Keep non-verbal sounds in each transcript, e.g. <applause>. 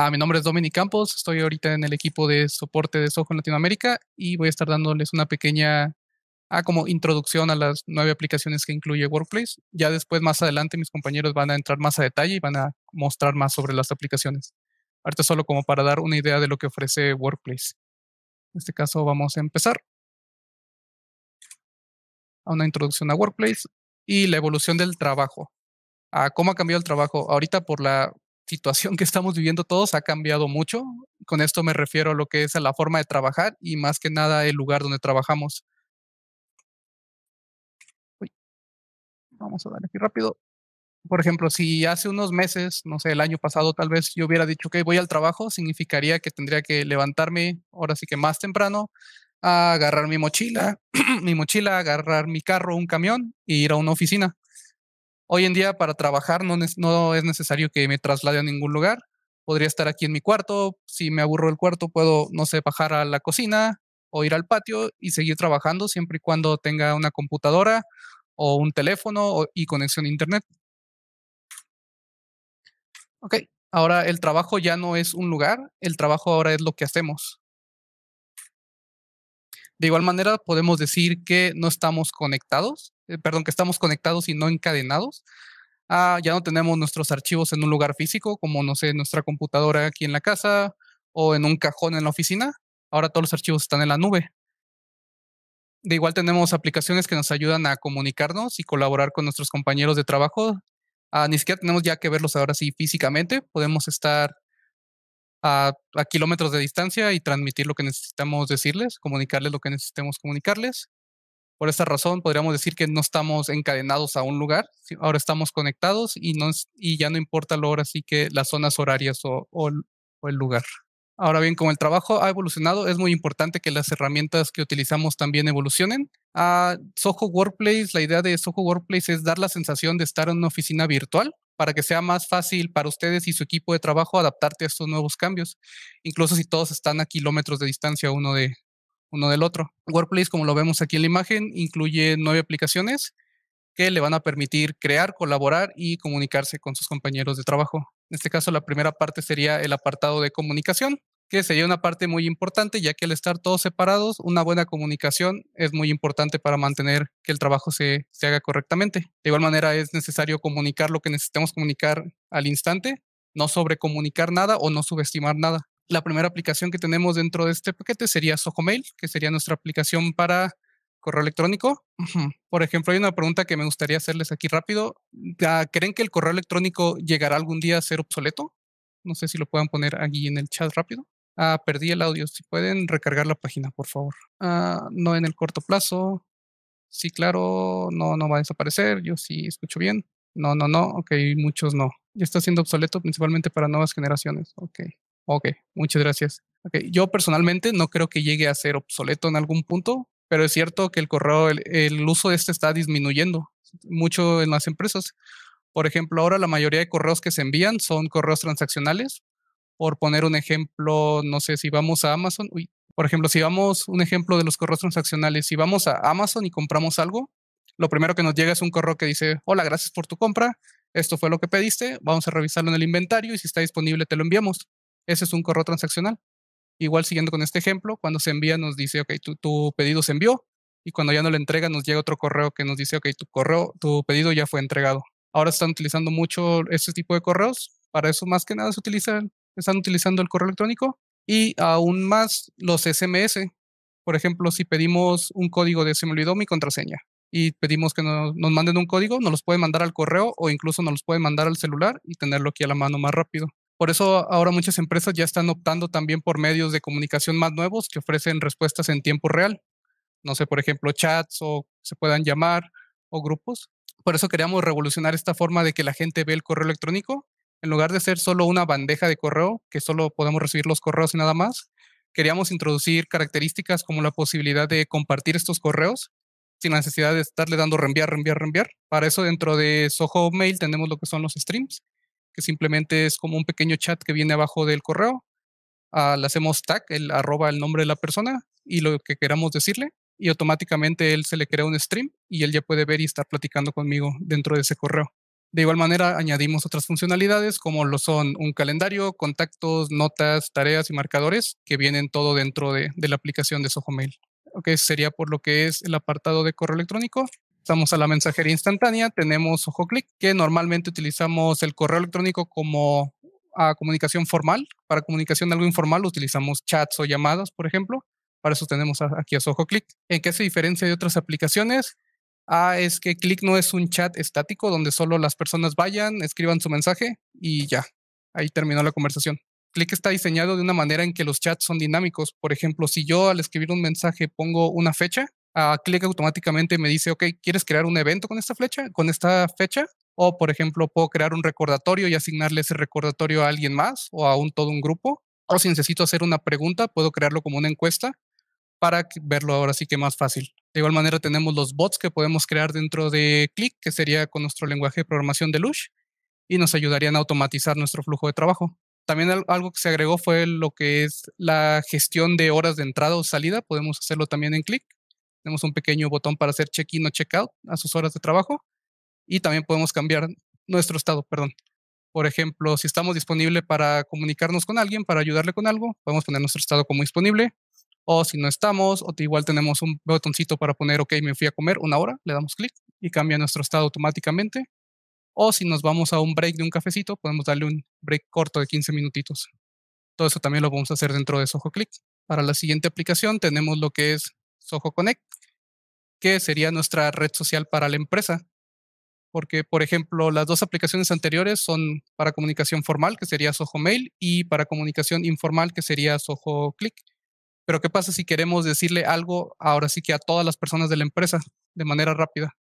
Ah, mi nombre es Dominic Campos, estoy ahorita en el equipo de soporte de Soho en Latinoamérica y voy a estar dándoles una pequeña ah, como introducción a las nueve aplicaciones que incluye Workplace. Ya después, más adelante, mis compañeros van a entrar más a detalle y van a mostrar más sobre las aplicaciones. Ahorita solo como para dar una idea de lo que ofrece Workplace. En este caso vamos a empezar a una introducción a Workplace y la evolución del trabajo. Ah, cómo ha cambiado el trabajo. Ahorita por la situación que estamos viviendo todos ha cambiado mucho. Con esto me refiero a lo que es a la forma de trabajar y más que nada el lugar donde trabajamos. vamos a dar aquí rápido. Por ejemplo, si hace unos meses, no sé, el año pasado tal vez yo hubiera dicho que voy al trabajo, significaría que tendría que levantarme ahora sí que más temprano, agarrar mi mochila, <clears throat> mi mochila, agarrar mi carro, un camión e ir a una oficina Hoy en día para trabajar no, es necesario que me traslade a ningún lugar. Podría estar aquí en mi cuarto. Si me aburro el cuarto, puedo, no sé, bajar a la cocina o ir al patio y seguir trabajando siempre y cuando tenga una computadora o un teléfono y conexión a Internet. Ok, ahora el trabajo ya no es un lugar, el trabajo ahora es lo que hacemos. De igual manera, podemos decir que no estamos conectados. Eh, perdón, que estamos conectados y no encadenados. Ah, ya no tenemos nuestros archivos en un lugar físico, como no sé, nuestra computadora aquí en la casa o en un cajón en la oficina. Ahora todos los archivos están en la nube. De igual tenemos aplicaciones que nos ayudan a comunicarnos y colaborar con nuestros compañeros de trabajo. Ah, ni siquiera tenemos ya que verlos ahora sí físicamente. Podemos estar a, a kilómetros de distancia y transmitir lo que necesitamos decirles, comunicarles lo que necesitamos comunicarles. Por esa razón, podríamos decir que no estamos encadenados a un lugar, ahora estamos conectados y, ya no importa lo ahora sí que las zonas horarias o, el lugar. Ahora bien, como el trabajo ha evolucionado, es muy importante que las herramientas que utilizamos también evolucionen. A ah, Soho Workplace, la idea de Soho Workplace es dar la sensación de estar en una oficina virtual para que sea más fácil para ustedes y su equipo de trabajo adaptarte a estos nuevos cambios, incluso si todos están a kilómetros de distancia uno de, uno del otro. Workplace, como lo vemos aquí en la imagen, incluye nueve aplicaciones que le van a permitir crear, colaborar y comunicarse con sus compañeros de trabajo. En este caso, la primera parte sería el apartado de comunicación, que sería una parte muy importante, ya que al estar todos separados, una buena comunicación es muy importante para mantener que el trabajo se, haga correctamente. De igual manera, es necesario comunicar lo que necesitamos comunicar al instante, no sobrecomunicar nada o no subestimar nada la primera aplicación que tenemos dentro de este paquete sería SohoMail, que sería nuestra aplicación para correo electrónico. Por ejemplo, hay una pregunta que me gustaría hacerles aquí rápido. Ah, ¿Creen que el correo electrónico llegará algún día a ser obsoleto? No sé si lo puedan poner aquí en el chat rápido. Ah, perdí el audio. Si pueden recargar la página, por favor. Ah, no en el corto plazo. Sí, claro. No, no va a desaparecer. Yo sí escucho bien. No, no, no. Ok, muchos no. Ya está siendo obsoleto principalmente para nuevas generaciones. Ok. Ok, muchas gracias. Yo personalmente no creo que llegue a ser obsoleto en algún punto, pero es cierto que el correo, el, uso de este está disminuyendo mucho en las empresas. Por ejemplo, ahora la mayoría de correos que se envían son correos transaccionales. Por poner un ejemplo, no sé si vamos a Amazon, uy, por ejemplo, si vamos, un ejemplo de los correos transaccionales, si vamos a Amazon y compramos algo, lo primero que nos llega es un correo que dice, hola, gracias por tu compra, esto fue lo que pediste, vamos a revisarlo en el inventario y si está disponible te lo enviamos. Ese es un correo transaccional. Igual siguiendo con este ejemplo, cuando se envía nos dice, ok, tu, pedido se envió y cuando ya no le entrega nos llega otro correo que nos dice, ok, tu correo, tu pedido ya fue entregado. Ahora están utilizando mucho este tipo de correos. Para eso más que nada se utilizan, están utilizando el correo electrónico y aún más los SMS. Por ejemplo, si pedimos un código de se me olvidó mi contraseña y pedimos que nos, manden un código, nos los pueden mandar al correo o incluso nos los pueden mandar al celular y tenerlo aquí a la mano más rápido. Por eso ahora muchas empresas ya están optando también por medios de comunicación más nuevos que ofrecen respuestas en tiempo real. No sé, por ejemplo, chats o se puedan llamar o grupos. Por eso queríamos revolucionar esta forma de que la gente ve el correo electrónico. En lugar de ser solo una bandeja de correo, que solo podemos recibir los correos y nada más, queríamos introducir características como la posibilidad de compartir estos correos sin la necesidad de estarle dando reenviar, reenviar, reenviar. Para eso dentro de Soho Mail tenemos lo que son los streams, que simplemente es como un pequeño chat que viene abajo del correo. Ah, le hacemos tag, el arroba el nombre de la persona y lo que queramos decirle y automáticamente él se le crea un stream y él ya puede ver y estar platicando conmigo dentro de ese correo. De igual manera, añadimos otras funcionalidades como lo son un calendario, contactos, notas, tareas y marcadores que vienen todo dentro de, de la aplicación de Soho Mail. sería por lo que es el apartado de correo electrónico. Estamos a la mensajería instantánea, tenemos Ojo que normalmente utilizamos el correo electrónico como a comunicación formal. Para comunicación algo informal utilizamos chats o llamadas, por ejemplo. Para eso tenemos aquí a ojo ¿En qué se diferencia de otras aplicaciones? Ah, es que Click no es un chat estático donde solo las personas vayan, escriban su mensaje y ya. Ahí terminó la conversación. Click está diseñado de una manera en que los chats son dinámicos. Por ejemplo, si yo al escribir un mensaje pongo una fecha, Ah, a clic automáticamente me dice, ok, ¿quieres crear un evento con esta flecha, con esta fecha? O, por ejemplo, puedo crear un recordatorio y asignarle ese recordatorio a alguien más o a un todo un grupo. O si necesito hacer una pregunta, puedo crearlo como una encuesta para verlo ahora sí que más fácil. De igual manera tenemos los bots que podemos crear dentro de Click, que sería con nuestro lenguaje de programación de Lush, y nos ayudarían a automatizar nuestro flujo de trabajo. También algo que se agregó fue lo que es la gestión de horas de entrada o salida, podemos hacerlo también en Click. Tenemos un pequeño botón para hacer check-in o check-out a sus horas de trabajo y también podemos cambiar nuestro estado, perdón. Por ejemplo, si estamos disponibles para comunicarnos con alguien, para ayudarle con algo, podemos poner nuestro estado como disponible. O si no estamos, o igual tenemos un botoncito para poner, ok, me fui a comer una hora, le damos clic y cambia nuestro estado automáticamente. O si nos vamos a un break de un cafecito, podemos darle un break corto de 15 minutitos. Todo eso también lo vamos a hacer dentro de Soho Click. Para la siguiente aplicación tenemos lo que es Soho Connect, que sería nuestra red social para la empresa. Porque, por ejemplo, las dos aplicaciones anteriores son para comunicación formal, que sería Soho Mail, y para comunicación informal, que sería Soho Click. Pero, ¿qué pasa si queremos decirle algo ahora sí que a todas las personas de la empresa de manera rápida?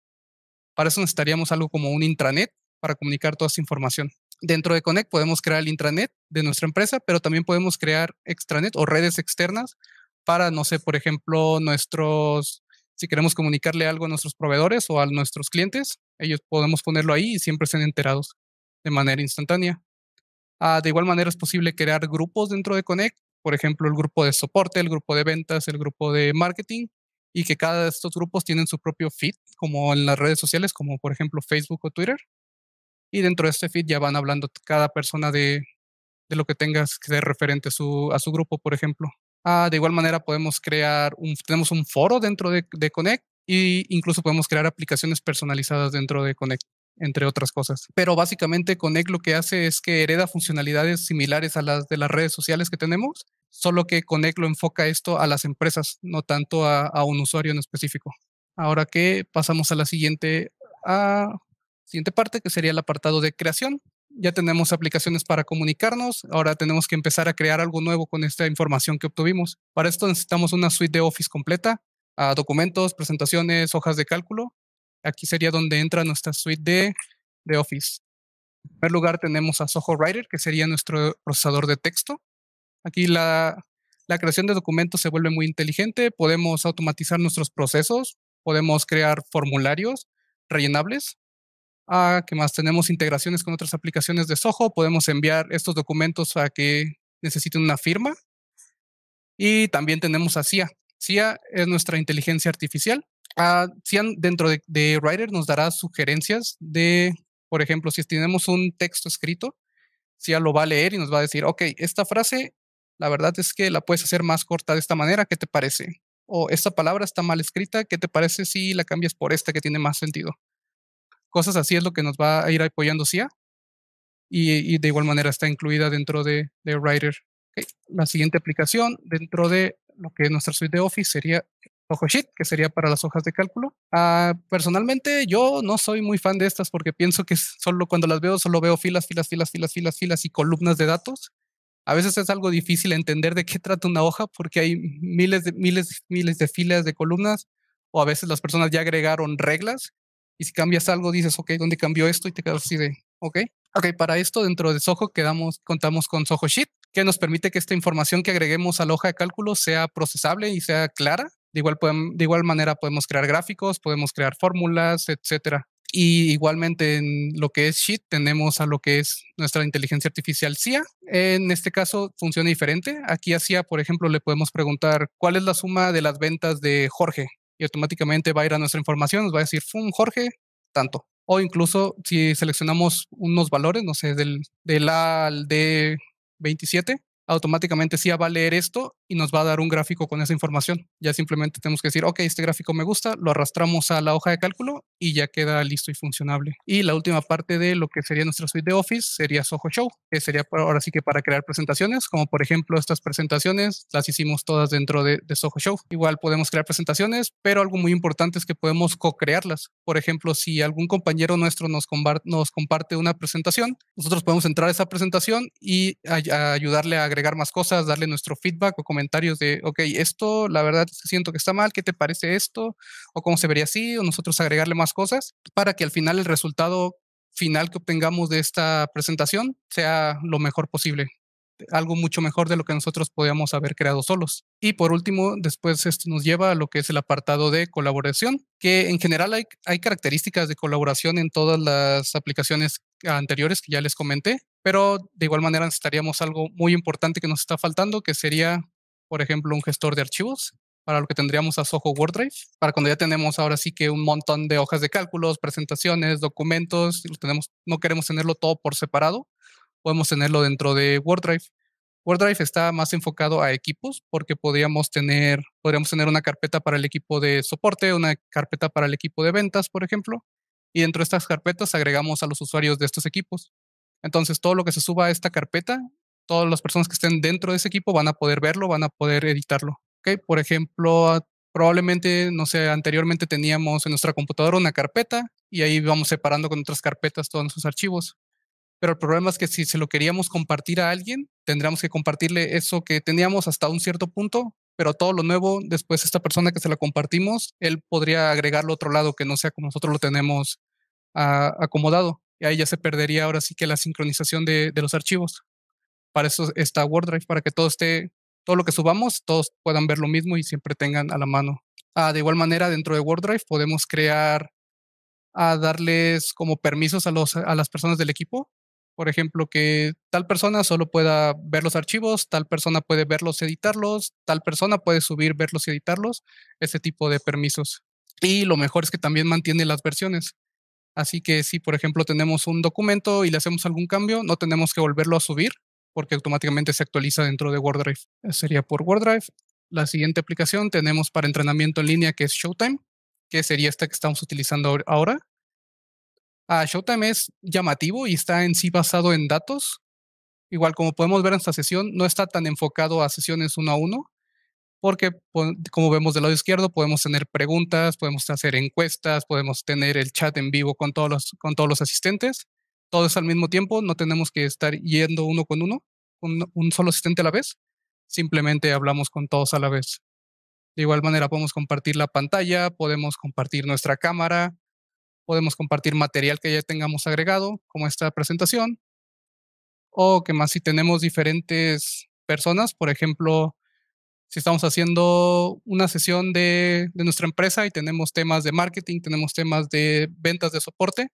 Para eso necesitaríamos algo como un intranet para comunicar toda esa información. Dentro de Connect podemos crear el intranet de nuestra empresa, pero también podemos crear extranet o redes externas para, no sé, por ejemplo, nuestros si queremos comunicarle algo a nuestros proveedores o a nuestros clientes, ellos podemos ponerlo ahí y siempre estén enterados de manera instantánea. Ah, de igual manera es posible crear grupos dentro de Connect, por ejemplo, el grupo de soporte, el grupo de ventas, el grupo de marketing, y que cada de estos grupos tienen su propio feed, como en las redes sociales, como por ejemplo Facebook o Twitter. Y dentro de este feed ya van hablando cada persona de, de lo que tengas que ser referente a su, a su grupo, por ejemplo. Ah, de igual manera podemos crear, un, tenemos un foro dentro de, Connect e incluso podemos crear aplicaciones personalizadas dentro de Connect entre otras cosas. Pero básicamente Connect lo que hace es que hereda funcionalidades similares a las de las redes sociales que tenemos, solo que Connect lo enfoca esto a las empresas, no tanto a, un usuario en específico. Ahora que pasamos a la siguiente, siguiente parte, que sería el apartado de creación ya tenemos aplicaciones para comunicarnos, ahora tenemos que empezar a crear algo nuevo con esta información que obtuvimos. Para esto necesitamos una suite de Office completa, ah, documentos, presentaciones, hojas de cálculo. Aquí sería donde entra nuestra suite de, Office. En primer lugar tenemos a Soho Writer, que sería nuestro procesador de texto. Aquí la creación de documentos se vuelve muy inteligente, podemos automatizar nuestros procesos, podemos crear formularios rellenables, Ah, ¿Qué más? Tenemos integraciones con otras aplicaciones de Soho. Podemos enviar estos documentos a que necesiten una firma. Y también tenemos a CIA. CIA es nuestra inteligencia artificial. Ah, CIA dentro de, de Writer nos dará sugerencias de, por ejemplo, si tenemos un texto escrito, CIA lo va a leer y nos va a decir, ok, esta frase, la verdad es que la puedes hacer más corta de esta manera, ¿qué te parece? O esta palabra está mal escrita, ¿qué te parece si la cambias por esta que tiene más sentido? Cosas así es lo que nos va a ir apoyando CIA. Y, de igual manera está incluida dentro de, de Writer. La siguiente aplicación dentro de lo que es nuestra suite de Office sería OjoSheet, que sería para las hojas de cálculo. Ah, personalmente, yo no soy muy fan de estas porque pienso que solo cuando las veo, solo veo filas, filas, filas, filas, filas, filas y columnas de datos. A veces es algo difícil entender de qué trata una hoja porque hay miles de, miles, miles de filas de columnas o a veces las personas ya agregaron reglas y si cambias algo, dices, ok, ¿dónde cambió esto? Y te quedas así de, ok. Ok, para esto dentro de Soho quedamos, contamos con Soho Sheet, que nos permite que esta información que agreguemos a la hoja de cálculo sea procesable y sea clara. De igual, de igual manera podemos crear gráficos, podemos crear fórmulas, etcétera. Y igualmente en lo que es Sheet tenemos a lo que es nuestra inteligencia artificial CIA. En este caso funciona diferente. Aquí a CIA, por ejemplo, le podemos preguntar cuál es la suma de las ventas de Jorge y automáticamente va a ir a nuestra información, nos va a decir, Fum, Jorge, tanto. O incluso si seleccionamos unos valores, no sé, del, del A al D27, automáticamente sí va a leer esto y nos va a dar un gráfico con esa información. Ya simplemente tenemos que decir, ok, este gráfico me gusta, lo arrastramos a la hoja de cálculo y ya queda listo y funcionable. Y la última parte de lo que sería nuestra suite de Office sería Soho Show, que sería ahora sí que para crear presentaciones, como por ejemplo estas presentaciones, las hicimos todas dentro de, Soho Show. Igual podemos crear presentaciones, pero algo muy importante es que podemos co-crearlas. Por ejemplo, si algún compañero nuestro nos, nos comparte una presentación, nosotros podemos entrar a esa presentación y ayudarle a agregar más cosas, darle nuestro feedback o comentarios de, ok, esto, la verdad siento que está mal, ¿qué te parece esto? O cómo se vería así, o nosotros agregarle más cosas para que al final el resultado final que obtengamos de esta presentación sea lo mejor posible algo mucho mejor de lo que nosotros podíamos haber creado solos. Y por último, después esto nos lleva a lo que es el apartado de colaboración, que en general hay, características de colaboración en todas las aplicaciones anteriores que ya les comenté, pero de igual manera necesitaríamos algo muy importante que nos está faltando, que sería, por ejemplo, un gestor de archivos, para lo que tendríamos a Soho Word Drive, para cuando ya tenemos ahora sí que un montón de hojas de cálculos, presentaciones, documentos, lo tenemos, no queremos tenerlo todo por separado, podemos tenerlo dentro de WordDrive. WordDrive está más enfocado a equipos porque podríamos tener, podríamos tener una carpeta para el equipo de soporte, una carpeta para el equipo de ventas, por ejemplo, y dentro de estas carpetas agregamos a los usuarios de estos equipos. Entonces, todo lo que se suba a esta carpeta, todas las personas que estén dentro de ese equipo van a poder verlo, van a poder editarlo. ¿okay? Por ejemplo, ah, probablemente, no sé, anteriormente teníamos en nuestra computadora una carpeta y ahí vamos separando con otras carpetas todos nuestros archivos pero el problema es que si se lo queríamos compartir a alguien, tendríamos que compartirle eso que teníamos hasta un cierto punto, pero todo lo nuevo, después esta persona que se la compartimos, él podría agregarlo a otro lado que no sea como nosotros lo tenemos ah, acomodado. Y ahí ya se perdería ahora sí que la sincronización de, los archivos. Para eso está Word Drive, para que todo esté, todo lo que subamos, todos puedan ver lo mismo y siempre tengan a la mano. Ah, de igual manera, dentro de Word Drive podemos crear a ah, darles como permisos a, los, a las personas del equipo por ejemplo, que tal persona solo pueda ver los archivos, tal persona puede verlos editarlos, tal persona puede subir, verlos y editarlos, ese tipo de permisos. Y lo mejor es que también mantiene las versiones. Así que si, por ejemplo, tenemos un documento y le hacemos algún cambio, no tenemos que volverlo a subir porque automáticamente se actualiza dentro de Word Drive. Sería por Word Drive. La siguiente aplicación tenemos para entrenamiento en línea que es Showtime, que sería esta que estamos utilizando ahora. Showtime es llamativo y está en sí basado en datos. Igual como podemos ver en esta sesión, no está tan enfocado a sesiones uno a uno, porque como vemos del lado izquierdo, podemos tener preguntas, podemos hacer encuestas, podemos tener el chat en vivo con todos los, con todos los asistentes. Todo es al mismo tiempo, no tenemos que estar yendo uno con uno, con un solo asistente a la vez. Simplemente hablamos con todos a la vez. De igual manera podemos compartir la pantalla, podemos compartir nuestra cámara, podemos compartir material que ya tengamos agregado, como esta presentación, o que más si tenemos diferentes personas, por ejemplo, si estamos haciendo una sesión de, nuestra empresa y tenemos temas de marketing, tenemos temas de ventas de soporte,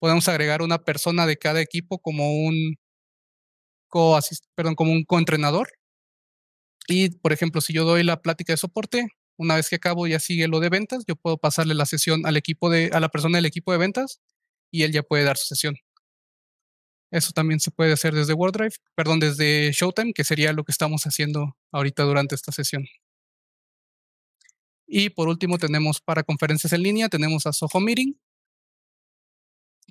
podemos agregar una persona de cada equipo como un co perdón, como un coentrenador. Y, por ejemplo, si yo doy la plática de soporte, una vez que acabo ya sigue lo de ventas, yo puedo pasarle la sesión al equipo de, a la persona del equipo de ventas y él ya puede dar su sesión. Eso también se puede hacer desde WordDrive, perdón, desde Showtime, que sería lo que estamos haciendo ahorita durante esta sesión. Y por último tenemos para conferencias en línea, tenemos a Soho Meeting,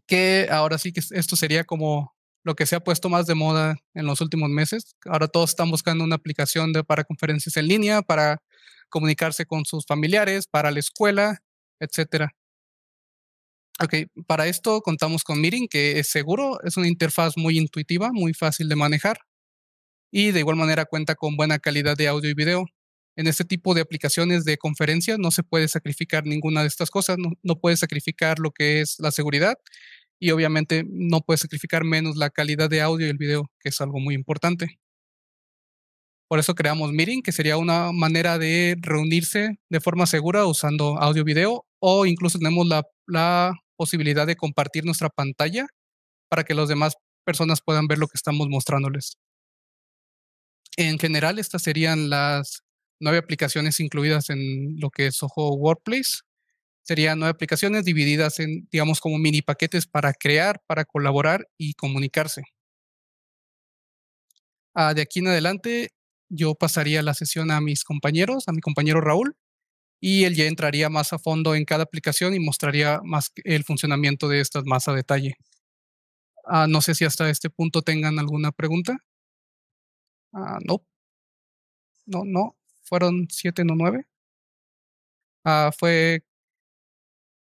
que ahora sí que esto sería como lo que se ha puesto más de moda en los últimos meses. Ahora todos están buscando una aplicación de, para conferencias en línea, para comunicarse con sus familiares, para la escuela, etc. Ok, para esto contamos con Mirin, que es seguro, es una interfaz muy intuitiva, muy fácil de manejar y de igual manera cuenta con buena calidad de audio y video. En este tipo de aplicaciones de conferencia no se puede sacrificar ninguna de estas cosas, no, puede sacrificar lo que es la seguridad y obviamente no puede sacrificar menos la calidad de audio y el video, que es algo muy importante. Por eso creamos Meeting, que sería una manera de reunirse de forma segura usando audio, video o incluso tenemos la, posibilidad de compartir nuestra pantalla para que las demás personas puedan ver lo que estamos mostrándoles. En general, estas serían las nueve aplicaciones incluidas en lo que es Ojo Workplace. Serían nueve aplicaciones divididas en, digamos, como mini paquetes para crear, para colaborar y comunicarse. Ah, de aquí en adelante yo pasaría la sesión a mis compañeros, a mi compañero Raúl, y él ya entraría más a fondo en cada aplicación y mostraría más el funcionamiento de estas más a detalle. Ah, no sé si hasta este punto tengan alguna pregunta. Ah, no. No, no. Fueron siete, no nueve. Ah, fue,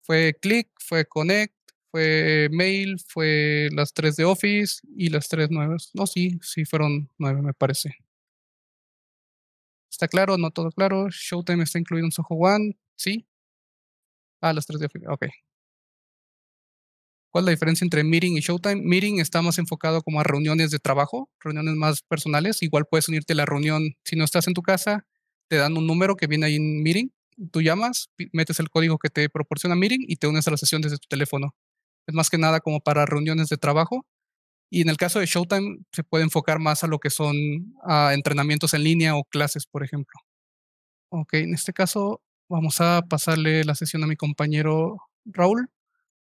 fue Click, fue Connect, fue Mail, fue las tres de Office y las tres nuevas. No, sí, sí fueron nueve, me parece. Está claro, no todo claro. Showtime está incluido en Soho One, sí. Ah, las tres de ok. ¿Cuál es la diferencia entre Meeting y Showtime? Meeting está más enfocado como a reuniones de trabajo, reuniones más personales. Igual puedes unirte a la reunión si no estás en tu casa, te dan un número que viene ahí en Meeting, tú llamas, metes el código que te proporciona Meeting y te unes a la sesión desde tu teléfono. Es más que nada como para reuniones de trabajo y en el caso de Showtime se puede enfocar más a lo que son ah, entrenamientos en línea o clases, por ejemplo. Ok, en este caso vamos a pasarle la sesión a mi compañero Raúl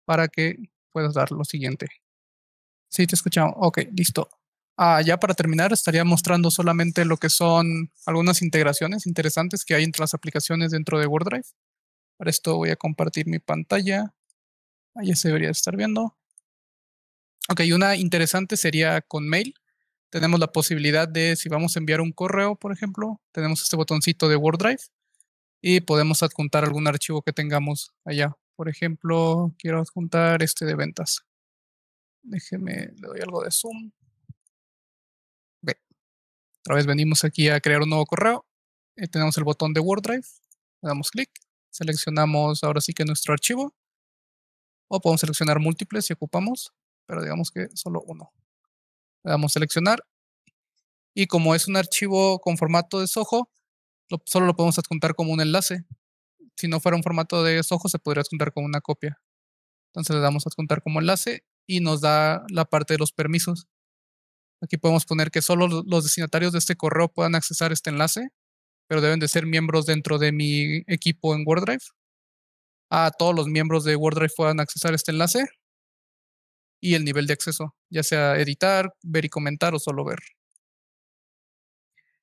para que puedas dar lo siguiente. Sí, te escuchamos. Ok, listo. Ah, ya para terminar, estaría mostrando solamente lo que son algunas integraciones interesantes que hay entre las aplicaciones dentro de WordDrive. Para esto voy a compartir mi pantalla. Ahí se debería estar viendo. Ok, una interesante sería con mail. Tenemos la posibilidad de, si vamos a enviar un correo, por ejemplo, tenemos este botoncito de Word Drive y podemos adjuntar algún archivo que tengamos allá. Por ejemplo, quiero adjuntar este de ventas. Déjeme, le doy algo de zoom. Ok. Otra vez venimos aquí a crear un nuevo correo. Eh, tenemos el botón de Word Drive. Le damos clic. Seleccionamos ahora sí que nuestro archivo. O podemos seleccionar múltiples si ocupamos pero digamos que solo uno. Le damos seleccionar y como es un archivo con formato de Soho, solo lo podemos adjuntar como un enlace. Si no fuera un formato de Soho, se podría adjuntar como una copia. Entonces le damos adjuntar como enlace y nos da la parte de los permisos. Aquí podemos poner que solo los destinatarios de este correo puedan accesar este enlace, pero deben de ser miembros dentro de mi equipo en WordDrive. A todos los miembros de WordDrive puedan accesar este enlace, y el nivel de acceso, ya sea editar, ver y comentar o solo ver.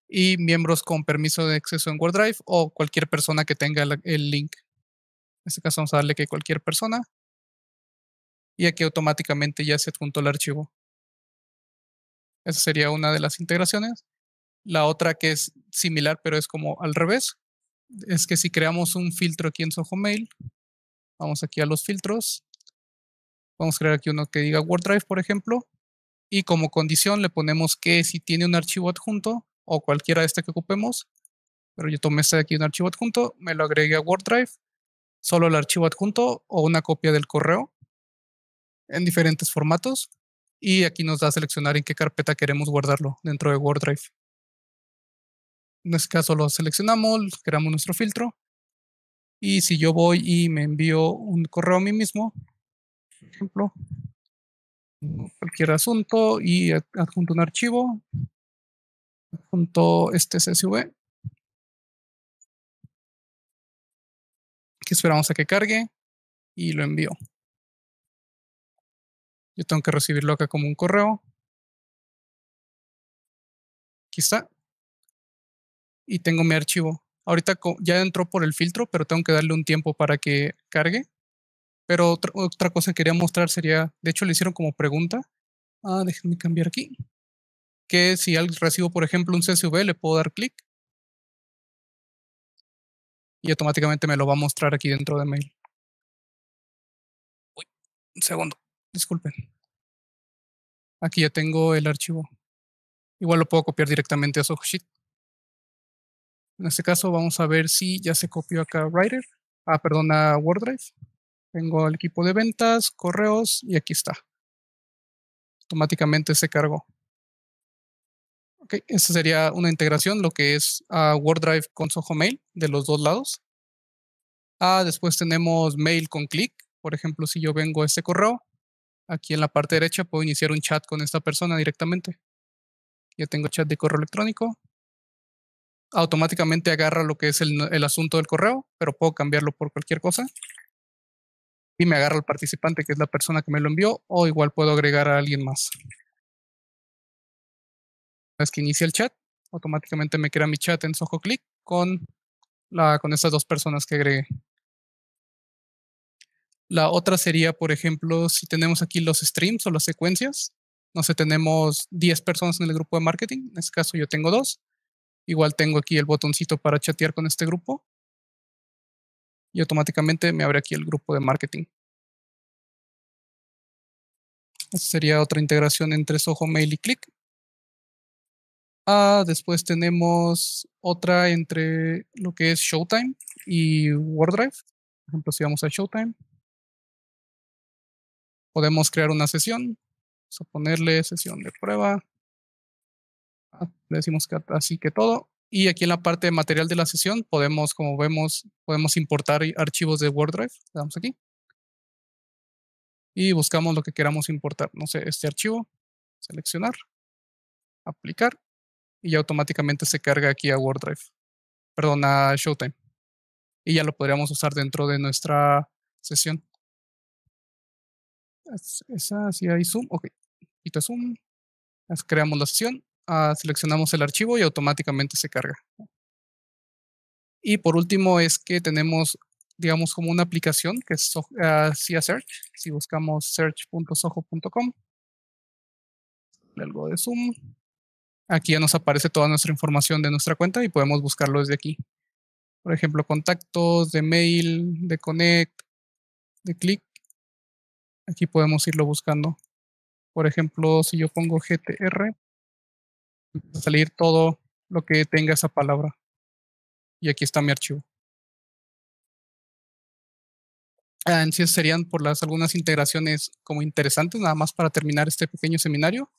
Y miembros con permiso de acceso en Drive o cualquier persona que tenga el, link. En este caso vamos a darle que cualquier persona. Y aquí automáticamente ya se adjunto el archivo. Esa sería una de las integraciones. La otra que es similar, pero es como al revés, es que si creamos un filtro aquí en Soho Mail, vamos aquí a los filtros Vamos a crear aquí uno que diga Word Drive, por ejemplo, y como condición le ponemos que si tiene un archivo adjunto o cualquiera de este que ocupemos, pero yo tomé este de aquí un archivo adjunto, me lo agregué a Word Drive, solo el archivo adjunto o una copia del correo en diferentes formatos y aquí nos da a seleccionar en qué carpeta queremos guardarlo dentro de Word Drive. En este caso lo seleccionamos, creamos nuestro filtro y si yo voy y me envío un correo a mí mismo, por ejemplo, mm, cualquier asunto y adjunto un archivo, adjunto este CSV, que esperamos a que cargue y lo envío. Yo tengo que recibirlo acá como un correo. Aquí está. Y tengo mi archivo. Ahorita ya entró por el filtro, pero tengo que darle un tiempo para que cargue. Pero otra, cosa que quería mostrar sería, de hecho le hicieron como pregunta, ah, déjenme cambiar aquí, que si recibo, por ejemplo, un CSV, le puedo dar clic y automáticamente me lo va a mostrar aquí dentro de mail. Uy, un segundo, disculpen. Aquí ya tengo el archivo. Igual lo puedo copiar directamente a Softsheet. En este caso vamos a ver si ya se copió acá a Writer. Ah, perdón, a Drive. Vengo al equipo de ventas, correos y aquí está. Automáticamente se cargó. Ok, esta sería una integración, lo que es ah, Word Drive con Soho Mail de los dos lados. Ah, después tenemos mail con clic. Por ejemplo, si yo vengo a este correo, aquí en la parte derecha puedo iniciar un chat con esta persona directamente. Ya tengo chat de correo electrónico. Automáticamente agarra lo que es el, el asunto del correo, pero puedo cambiarlo por cualquier cosa y me agarra al participante, que es la persona que me lo envió, o igual puedo agregar a alguien más. Una vez que inicia el chat, automáticamente me crea mi chat en Soho Click con, la, con estas dos personas que agregué. La otra sería, por ejemplo, si tenemos aquí los streams o las secuencias, no sé, tenemos 10 personas en el grupo de marketing, en este caso yo tengo dos, igual tengo aquí el botoncito para chatear con este grupo, y automáticamente me abre aquí el grupo de marketing. Esa sería otra integración entre Soho Mail y Click. Ah, después tenemos otra entre lo que es Showtime y WordDrive. Por ejemplo, si vamos a Showtime, podemos crear una sesión. Vamos a ponerle sesión de prueba. Ah, le decimos que así que todo. Y aquí en la parte de material de la sesión podemos, como vemos, podemos importar archivos de Word Drive. Le damos aquí. Y buscamos lo que queramos importar. No sé, este archivo. Seleccionar. Aplicar. Y ya automáticamente se carga aquí a Word Drive. Perdón, a Showtime. Y ya lo podríamos usar dentro de nuestra sesión. Esa, si hay zoom. Ok. Quito zoom. Creamos la sesión Ah, seleccionamos el archivo y automáticamente se carga. Y por último es que tenemos, digamos, como una aplicación que es uh, Search. Si buscamos search.soho.com, algo de Zoom. Aquí ya nos aparece toda nuestra información de nuestra cuenta y podemos buscarlo desde aquí. Por ejemplo, contactos de mail, de connect, de click. Aquí podemos irlo buscando. Por ejemplo, si yo pongo GTR, salir todo lo que tenga esa palabra. Y aquí está mi archivo. Así ah, serían por las algunas integraciones como interesantes, nada más para terminar este pequeño seminario.